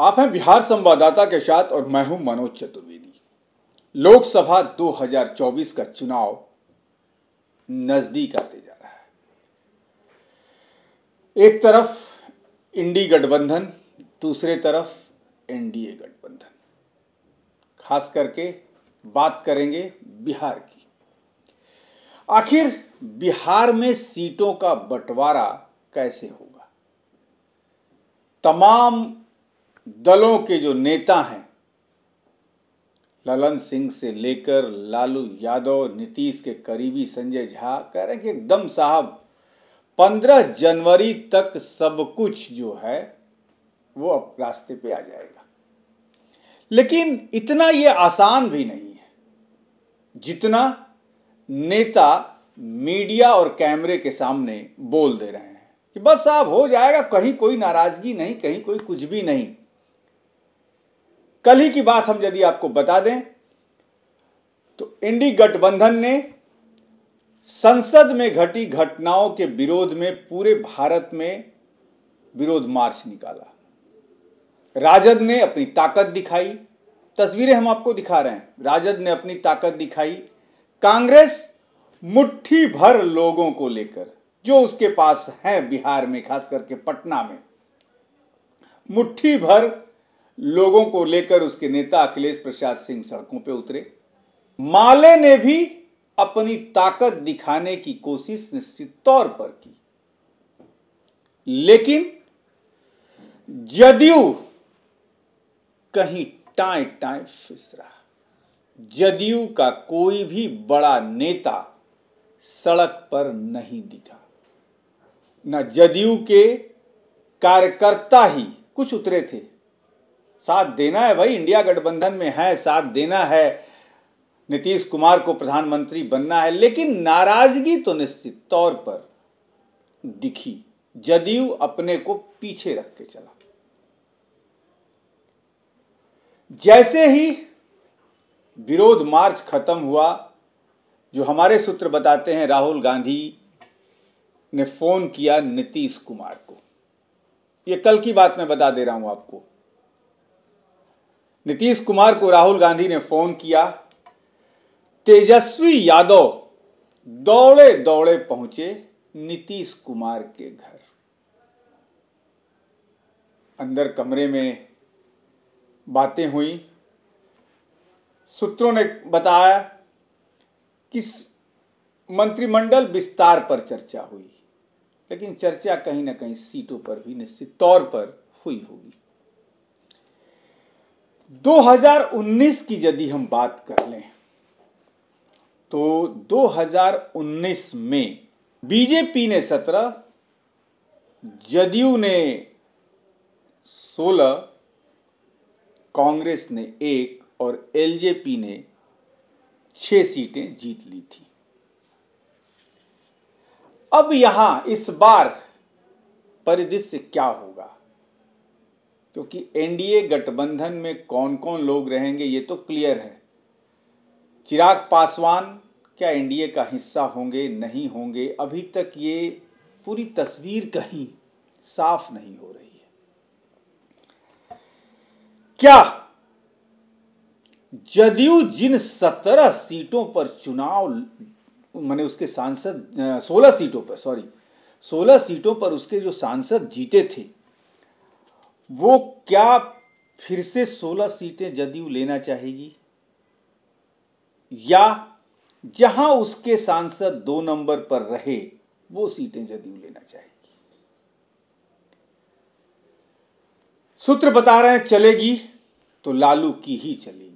आप हैं बिहार संवाददाता के साथ और मैं हूं मनोज चतुर्वेदी लोकसभा 2024 का चुनाव नजदीक आते जा रहा है एक तरफ इंडी गठबंधन दूसरे तरफ एनडीए गठबंधन खास करके बात करेंगे बिहार की आखिर बिहार में सीटों का बंटवारा कैसे होगा तमाम दलों के जो नेता हैं ललन सिंह से लेकर लालू यादव नीतीश के करीबी संजय झा कह रहे हैं कि एकदम साहब पंद्रह जनवरी तक सब कुछ जो है वो अब रास्ते पे आ जाएगा लेकिन इतना ये आसान भी नहीं है जितना नेता मीडिया और कैमरे के सामने बोल दे रहे हैं कि बस साहब हो जाएगा कहीं कोई नाराजगी नहीं कहीं कोई कुछ भी नहीं कल ही की बात हम यदि आपको बता दें तो इंडी गठबंधन ने संसद में घटी घटनाओं के विरोध में पूरे भारत में विरोध मार्च निकाला राजद ने अपनी ताकत दिखाई तस्वीरें हम आपको दिखा रहे हैं राजद ने अपनी ताकत दिखाई कांग्रेस मुट्ठी भर लोगों को लेकर जो उसके पास है बिहार में खास करके पटना में मुट्ठी भर लोगों को लेकर उसके नेता अखिलेश प्रसाद सिंह सड़कों पर उतरे माले ने भी अपनी ताकत दिखाने की कोशिश निश्चित तौर पर की लेकिन जदयू कहीं टाए टाए फिस रहा जदयू का कोई भी बड़ा नेता सड़क पर नहीं दिखा न जदयू के कार्यकर्ता ही कुछ उतरे थे साथ देना है भाई इंडिया गठबंधन में है साथ देना है नीतीश कुमार को प्रधानमंत्री बनना है लेकिन नाराजगी तो निश्चित तौर पर दिखी जदयू अपने को पीछे रख के चला जैसे ही विरोध मार्च खत्म हुआ जो हमारे सूत्र बताते हैं राहुल गांधी ने फोन किया नीतीश कुमार को ये कल की बात मैं बता दे रहा हूं आपको नीतीश कुमार को राहुल गांधी ने फोन किया तेजस्वी यादव दौड़े दौड़े पहुंचे नीतीश कुमार के घर अंदर कमरे में बातें हुई सूत्रों ने बताया कि मंत्रिमंडल विस्तार पर चर्चा हुई लेकिन चर्चा कहीं ना कहीं सीटों पर भी निश्चित तौर पर हुई होगी 2019 की यदि हम बात कर लें तो 2019 में बीजेपी ने 17 जदयू ने 16 कांग्रेस ने एक और एलजेपी ने छह सीटें जीत ली थी अब यहां इस बार परिदृश्य क्या होगा क्योंकि एनडीए गठबंधन में कौन कौन लोग रहेंगे ये तो क्लियर है चिराग पासवान क्या एनडीए का हिस्सा होंगे नहीं होंगे अभी तक ये पूरी तस्वीर कहीं साफ नहीं हो रही है क्या जदयू जिन सत्रह सीटों पर चुनाव मैंने उसके सांसद सोलह सीटों पर सॉरी सोलह सीटों पर उसके जो सांसद जीते थे वो क्या फिर से 16 सीटें जदयू लेना चाहेगी या जहां उसके सांसद दो नंबर पर रहे वो सीटें जदयू लेना चाहेगी सूत्र बता रहे हैं चलेगी तो लालू की ही चलेगी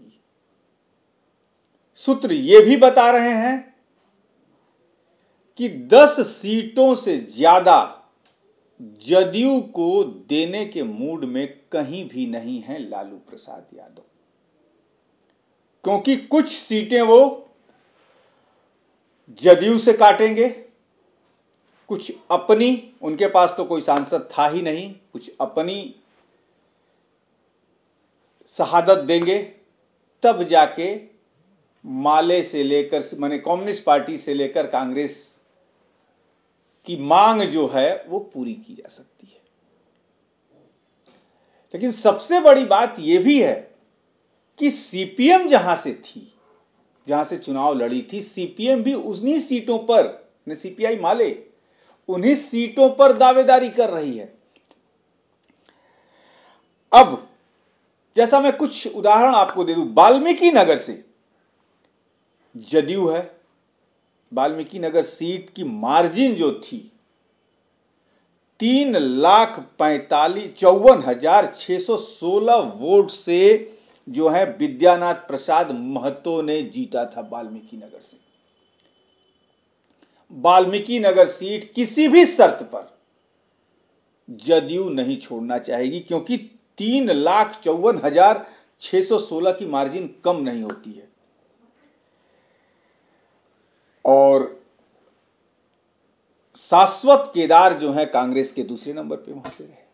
सूत्र ये भी बता रहे हैं कि 10 सीटों से ज्यादा जदयू को देने के मूड में कहीं भी नहीं है लालू प्रसाद यादव क्योंकि कुछ सीटें वो जदयू से काटेंगे कुछ अपनी उनके पास तो कोई सांसद था ही नहीं कुछ अपनी शहादत देंगे तब जाके माले से लेकर माने कम्युनिस्ट पार्टी से लेकर कांग्रेस की मांग जो है वो पूरी की जा सकती है लेकिन सबसे बड़ी बात यह भी है कि सीपीएम जहां से थी जहां से चुनाव लड़ी थी सीपीएम भी उन्हीं सीटों पर सीपीआई माले उन्हीं सीटों पर दावेदारी कर रही है अब जैसा मैं कुछ उदाहरण आपको दे दूं वाल्मीकि नगर से जदयू है वाल्मीकि नगर सीट की मार्जिन जो थी तीन लाख पैंतालीस चौवन हजार छः सौ सोलह वोट से जो है विद्यानाथ प्रसाद महतो ने जीता था वाल्मीकि नगर से वाल्मीकि नगर सीट किसी भी शर्त पर जदयू नहीं छोड़ना चाहेगी क्योंकि तीन लाख चौवन हजार छः सौ सोलह की मार्जिन कम नहीं होती है और शाश्वत केदार जो है कांग्रेस के दूसरे नंबर पे वहां पे रहे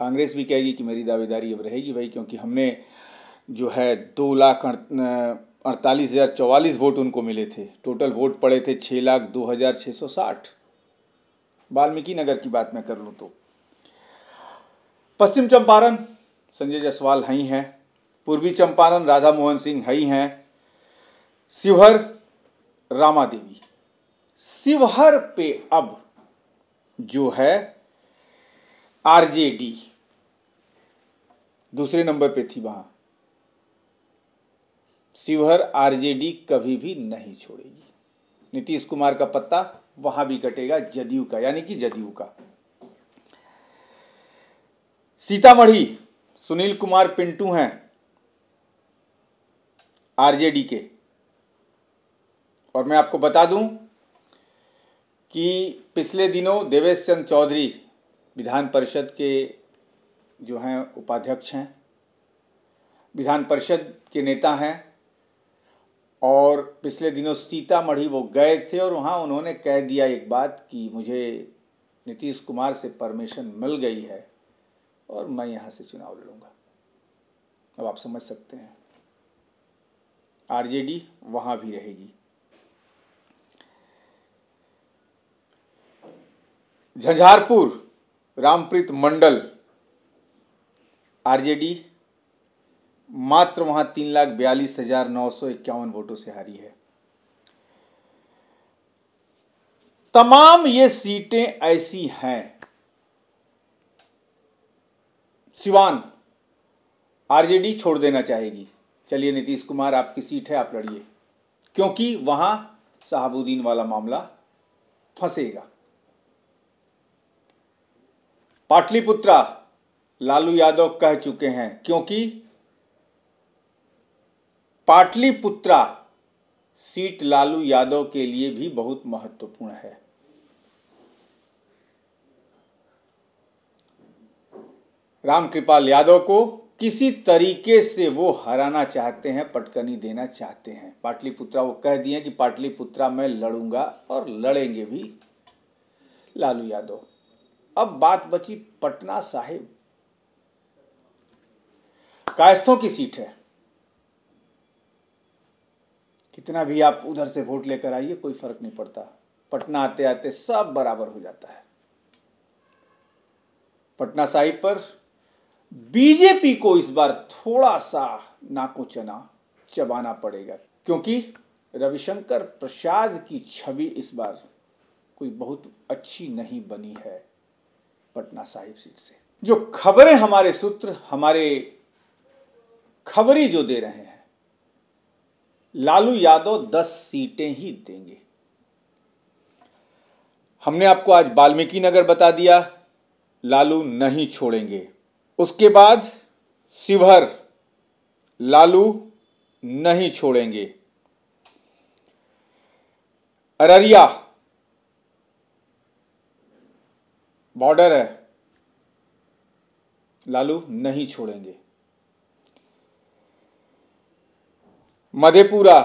कांग्रेस भी कहेगी कि मेरी दावेदारी अब रहेगी भाई क्योंकि हमने जो है दो लाख अड़तालीस हज़ार चौवालीस वोट उनको मिले थे टोटल वोट पड़े थे छः लाख दो हज़ार छः सौ साठ वाल्मीकि नगर की बात मैं कर लूँ तो पश्चिम चंपारण संजय जायसवाल हई हैं पूर्वी चंपारण राधा मोहन सिंह हई हैं शिवहर रामा देवी शिवहर पे अब जो है आरजेडी दूसरे नंबर पे थी वहां शिवहर आरजेडी कभी भी नहीं छोड़ेगी नीतीश कुमार का पत्ता वहां भी कटेगा जदयू का यानी कि जदयू का सीतामढ़ी सुनील कुमार पिंटू हैं आरजेडी के और मैं आपको बता दूं कि पिछले दिनों देवेश चंद चौधरी विधान परिषद के जो हैं उपाध्यक्ष हैं विधान परिषद के नेता हैं और पिछले दिनों सीतामढ़ी वो गए थे और वहाँ उन्होंने कह दिया एक बात कि मुझे नीतीश कुमार से परमिशन मिल गई है और मैं यहाँ से चुनाव लड़ूंगा अब आप समझ सकते हैं आरजेडी वहाँ भी रहेगी झंझारपुर रामप्रीत मंडल आरजेडी मात्र वहां तीन लाख बयालीस हजार नौ सौ इक्यावन वोटों से हारी है तमाम ये सीटें ऐसी हैं सिवान आरजेडी छोड़ देना चाहेगी चलिए नीतीश कुमार आपकी सीट है आप लड़िए क्योंकि वहां साहबुद्दीन वाला मामला फंसेगा पाटलिपुत्रा लालू यादव कह चुके हैं क्योंकि पाटलिपुत्रा सीट लालू यादव के लिए भी बहुत महत्वपूर्ण है रामकृपाल यादव को किसी तरीके से वो हराना चाहते हैं पटकनी देना चाहते हैं पाटलिपुत्रा वो कह दिए कि पाटलिपुत्रा मैं लड़ूंगा और लड़ेंगे भी लालू यादव अब बात बची पटना साहिब कायस्थों की सीट है कितना भी आप उधर से वोट लेकर आइए कोई फर्क नहीं पड़ता पटना आते आते सब बराबर हो जाता है पटना साहिब पर बीजेपी को इस बार थोड़ा सा नाको चना चबाना पड़ेगा क्योंकि रविशंकर प्रसाद की छवि इस बार कोई बहुत अच्छी नहीं बनी है पटना साहिब सीट से जो खबरें हमारे सूत्र हमारे खबरी जो दे रहे हैं लालू यादव दस सीटें ही देंगे हमने आपको आज वाल्मीकि नगर बता दिया लालू नहीं छोड़ेंगे उसके बाद शिवहर लालू नहीं छोड़ेंगे अररिया बॉर्डर है लालू नहीं छोड़ेंगे मधेपुरा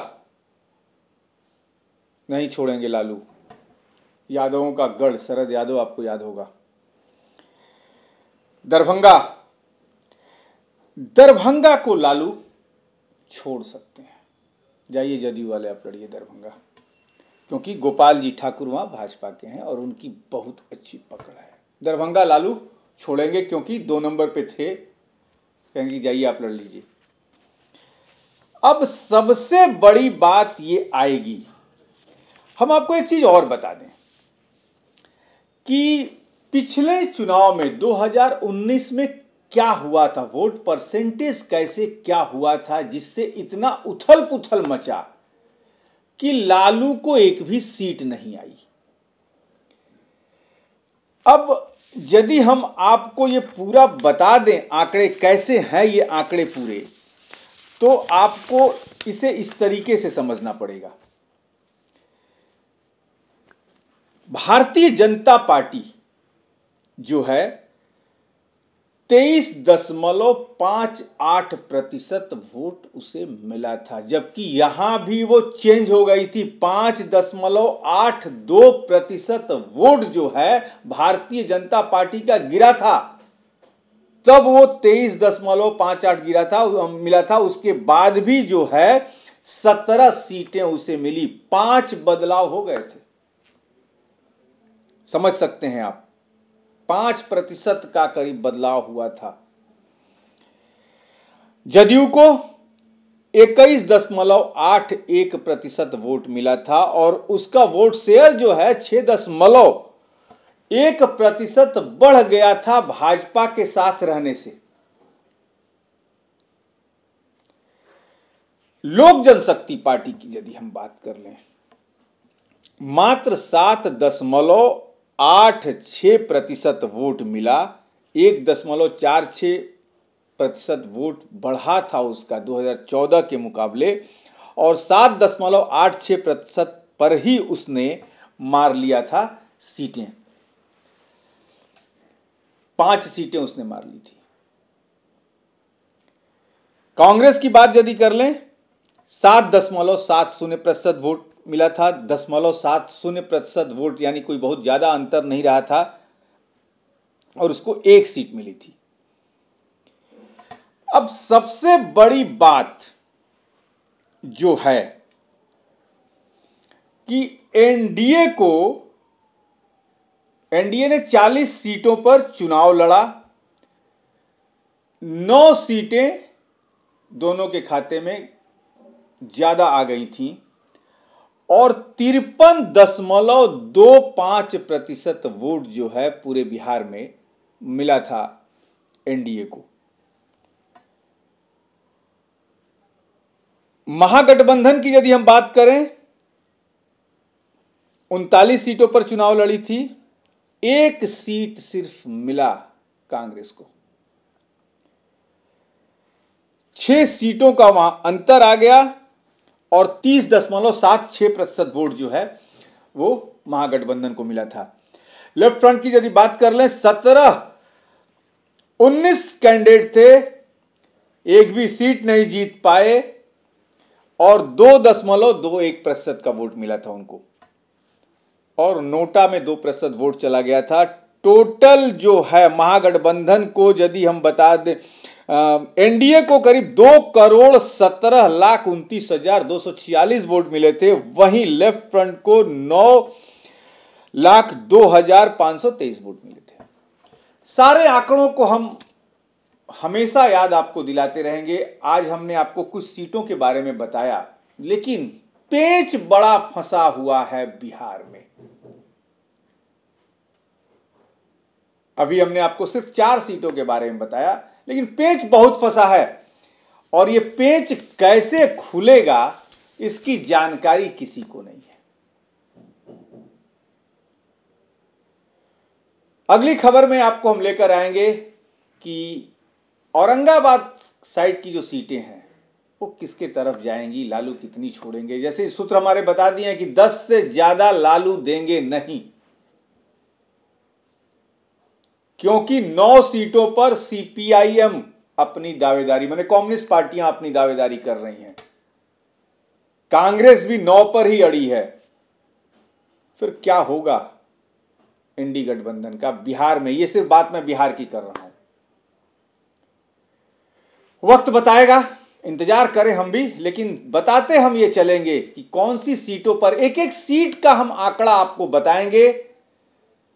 नहीं छोड़ेंगे लालू यादवों का गढ़ शरद यादव आपको याद होगा दरभंगा दरभंगा को लालू छोड़ सकते हैं जाइए जदयू वाले आप लड़िए दरभंगा क्योंकि गोपाल जी ठाकुर वहां भाजपा के हैं और उनकी बहुत अच्छी पकड़ है दरभंगा लालू छोड़ेंगे क्योंकि दो नंबर पे थे कहेंगे जाइए आप लड़ लीजिए अब सबसे बड़ी बात ये आएगी हम आपको एक चीज और बता दें कि पिछले चुनाव में 2019 में क्या हुआ था वोट परसेंटेज कैसे क्या हुआ था जिससे इतना उथल पुथल मचा कि लालू को एक भी सीट नहीं आई अब यदि हम आपको ये पूरा बता दें आंकड़े कैसे हैं ये आंकड़े पूरे तो आपको इसे इस तरीके से समझना पड़ेगा भारतीय जनता पार्टी जो है तेईस दशमलव पांच आठ प्रतिशत वोट उसे मिला था जबकि यहां भी वो चेंज हो गई थी पांच दशमलव आठ दो प्रतिशत वोट जो है भारतीय जनता पार्टी का गिरा था तब वो तेईस दशमलव पांच आठ गिरा था मिला था उसके बाद भी जो है सत्रह सीटें उसे मिली पांच बदलाव हो गए थे समझ सकते हैं आप पांच प्रतिशत का करीब बदलाव हुआ था जदयू को इक्कीस दशमलव आठ एक प्रतिशत वोट मिला था और उसका वोट शेयर जो है छह दशमलव एक प्रतिशत बढ़ गया था भाजपा के साथ रहने से लोक जनशक्ति पार्टी की यदि हम बात कर लें मात्र सात दशमलव आठ छः प्रतिशत वोट मिला एक दशमलव चार छः प्रतिशत वोट बढ़ा था उसका 2014 के मुकाबले और सात दशमलव आठ छः प्रतिशत पर ही उसने मार लिया था सीटें पांच सीटें उसने मार ली थी कांग्रेस की बात यदि कर लें सात दशमलव सात शून्य प्रतिशत वोट मिला था दशमलव सात शून्य प्रतिशत वोट यानी कोई बहुत ज़्यादा अंतर नहीं रहा था और उसको एक सीट मिली थी अब सबसे बड़ी बात जो है कि एनडीए को एनडीए ने 40 सीटों पर चुनाव लड़ा नौ सीटें दोनों के खाते में ज़्यादा आ गई थीं और तिरपन दशमलव दो पाँच प्रतिशत वोट जो है पूरे बिहार में मिला था एनडीए को महागठबंधन की यदि हम बात करें उनतालीस सीटों पर चुनाव लड़ी थी एक सीट सिर्फ मिला कांग्रेस को छह सीटों का वहां अंतर आ गया और तीस दशमलव सात छः प्रतिशत वोट जो है वो महागठबंधन को मिला था लेफ्ट फ्रंट की यदि बात कर लें सत्रह उन्नीस कैंडिडेट थे एक भी सीट नहीं जीत पाए और दो दशमलव दो एक प्रतिशत का वोट मिला था उनको और नोटा में दो प्रतिशत वोट चला गया था टोटल जो है महागठबंधन को यदि हम बता दें एनडीए um, को करीब दो करोड़ सत्रह लाख उनतीस हजार दो सौ छियालीस वोट मिले थे वहीं लेफ्ट फ्रंट को नौ लाख दो हजार पांच सौ तेईस वोट मिले थे सारे आंकड़ों को हम हमेशा याद आपको दिलाते रहेंगे आज हमने आपको कुछ सीटों के बारे में बताया लेकिन पेच बड़ा फंसा हुआ है बिहार में अभी हमने आपको सिर्फ चार सीटों के बारे में बताया लेकिन पेच बहुत फंसा है और ये पेच कैसे खुलेगा इसकी जानकारी किसी को नहीं है अगली खबर में आपको हम लेकर आएंगे कि औरंगाबाद साइड की जो सीटें हैं वो किसके तरफ जाएंगी लालू कितनी छोड़ेंगे जैसे सूत्र हमारे बता दिए हैं कि 10 से ज़्यादा लालू देंगे नहीं क्योंकि नौ सीटों पर सीपीआईएम अपनी दावेदारी मैंने कम्युनिस्ट पार्टियां अपनी दावेदारी कर रही हैं कांग्रेस भी नौ पर ही अड़ी है फिर क्या होगा इंडी गठबंधन का बिहार में ये सिर्फ बात मैं बिहार की कर रहा हूं वक्त बताएगा इंतजार करें हम भी लेकिन बताते हम ये चलेंगे कि कौन सी सीटों पर एक एक सीट का हम आंकड़ा आपको बताएंगे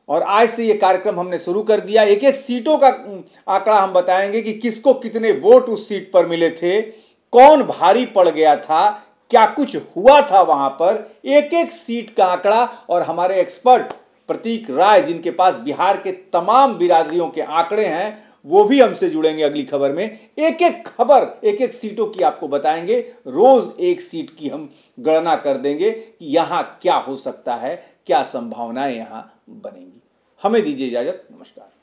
और आज से ये कार्यक्रम हमने शुरू कर दिया एक एक सीटों का आंकड़ा हम बताएंगे कि किसको कितने वोट उस सीट पर मिले थे कौन भारी पड़ गया था क्या कुछ हुआ था वहां पर एक एक सीट का आंकड़ा और हमारे एक्सपर्ट प्रतीक राय जिनके पास बिहार के तमाम बिरादरियों के आंकड़े हैं वो भी हमसे जुड़ेंगे अगली खबर में एक एक खबर एक एक सीटों की आपको बताएंगे रोज एक सीट की हम गणना कर देंगे कि यहाँ क्या हो सकता है क्या संभावनाएं यहाँ बनेंगी हमें दीजिए इजाजत नमस्कार